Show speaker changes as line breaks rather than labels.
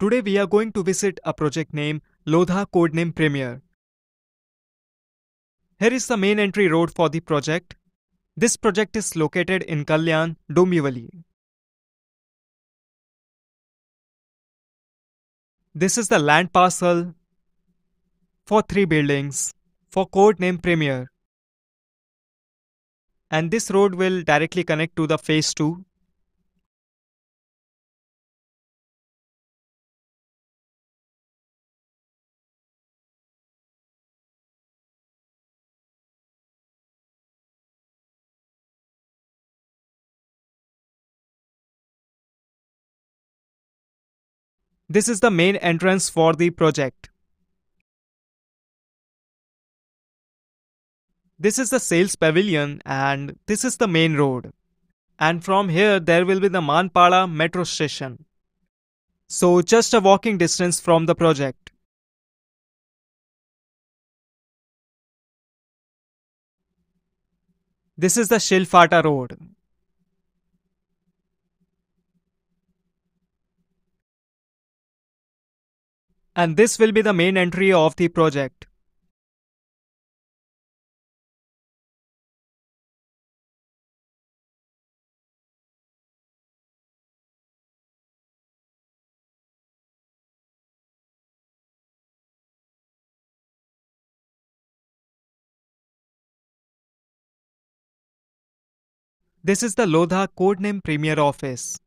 Today we are going to visit a project named Lodha codename Premier. Here is the main entry road for the project. This project is located in Kalyan, Domivali. This is the land parcel for three buildings for codename Premier. And this road will directly
connect to the phase 2 This is the main entrance for the project.
This is the sales pavilion and this is the main road. And from here there will be the Manpala metro station. So just a walking distance from the project. This is the Shilfata road.
and this will be the main entry of the project. This is the Lodha Codename Premier Office.